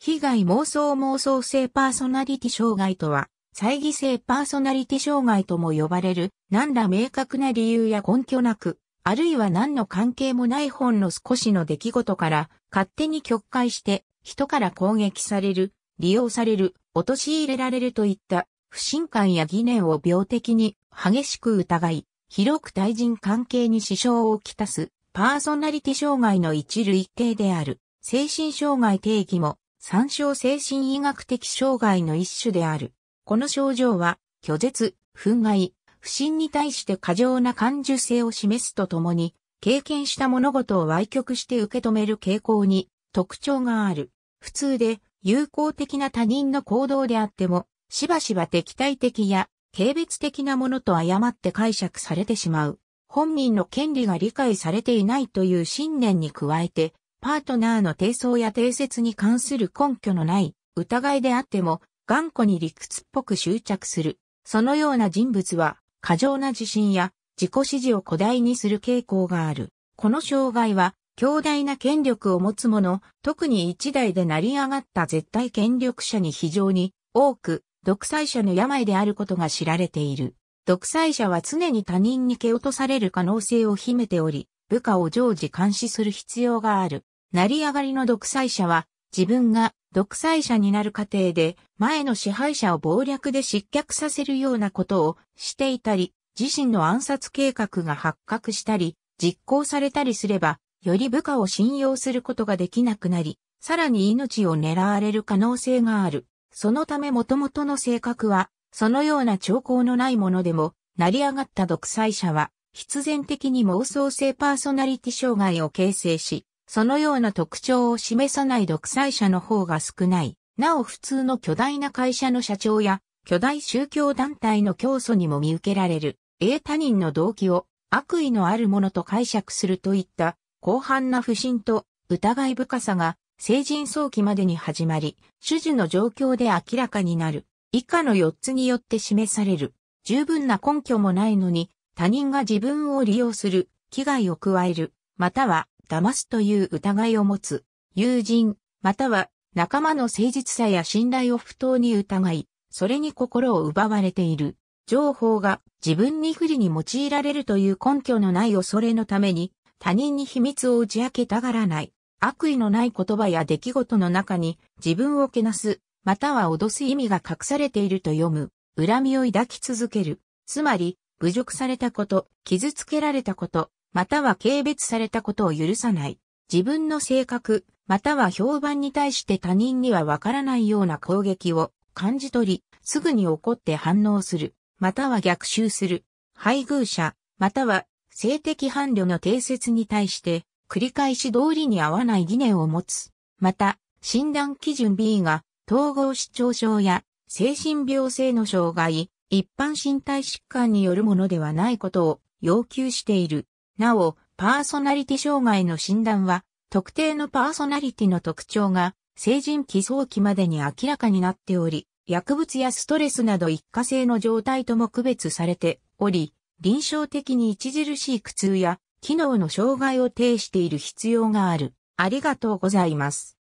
被害妄想妄想性パーソナリティ障害とは、猜疑性パーソナリティ障害とも呼ばれる、何ら明確な理由や根拠なく、あるいは何の関係もない本の少しの出来事から、勝手に曲解して、人から攻撃される、利用される、陥れられるといった、不信感や疑念を病的に激しく疑い、広く対人関係に支障をきたす、パーソナリティ障害の一類型である、精神障害定義も、参照精神医学的障害の一種である。この症状は、拒絶、憤慨、不信に対して過剰な感受性を示すとともに、経験した物事を歪曲して受け止める傾向に特徴がある。普通で友好的な他人の行動であっても、しばしば敵対的や軽蔑的なものと誤って解釈されてしまう。本人の権利が理解されていないという信念に加えて、パートナーの定層や定説に関する根拠のない疑いであっても、頑固に理屈っぽく執着する。そのような人物は、過剰な自信や自己支持を古代にする傾向がある。この障害は、強大な権力を持つ者、特に一代で成り上がった絶対権力者に非常に多く、独裁者の病であることが知られている。独裁者は常に他人に蹴落とされる可能性を秘めており、部下を常時監視する必要がある。成り上がりの独裁者は、自分が独裁者になる過程で、前の支配者を暴略で失脚させるようなことをしていたり、自身の暗殺計画が発覚したり、実行されたりすれば、より部下を信用することができなくなり、さらに命を狙われる可能性がある。そのため元々の性格は、そのような兆候のないものでも、成り上がった独裁者は、必然的に妄想性パーソナリティ障害を形成し、そのような特徴を示さない独裁者の方が少ない。なお普通の巨大な会社の社長や巨大宗教団体の教祖にも見受けられる、A 他人の動機を悪意のあるものと解釈するといった広範な不信と疑い深さが成人早期までに始まり、種々の状況で明らかになる。以下の4つによって示される。十分な根拠もないのに他人が自分を利用する、危害を加える、または騙すという疑いを持つ、友人、または仲間の誠実さや信頼を不当に疑い、それに心を奪われている。情報が自分に不利に用いられるという根拠のない恐れのために、他人に秘密を打ち明けたがらない。悪意のない言葉や出来事の中に自分をけなす、または脅す意味が隠されていると読む。恨みを抱き続ける。つまり、侮辱されたこと、傷つけられたこと、または軽蔑されたことを許さない。自分の性格、または評判に対して他人にはわからないような攻撃を感じ取り、すぐに怒って反応する、または逆襲する。配偶者、または性的伴侶の定説に対して繰り返し通りに合わない疑念を持つ。また、診断基準 B が統合失調症や精神病性の障害、一般身体疾患によるものではないことを要求している。なお、パーソナリティ障害の診断は、特定のパーソナリティの特徴が、成人期早期までに明らかになっており、薬物やストレスなど一過性の状態とも区別されており、臨床的に著しい苦痛や機能の障害を呈している必要がある。ありがとうございます。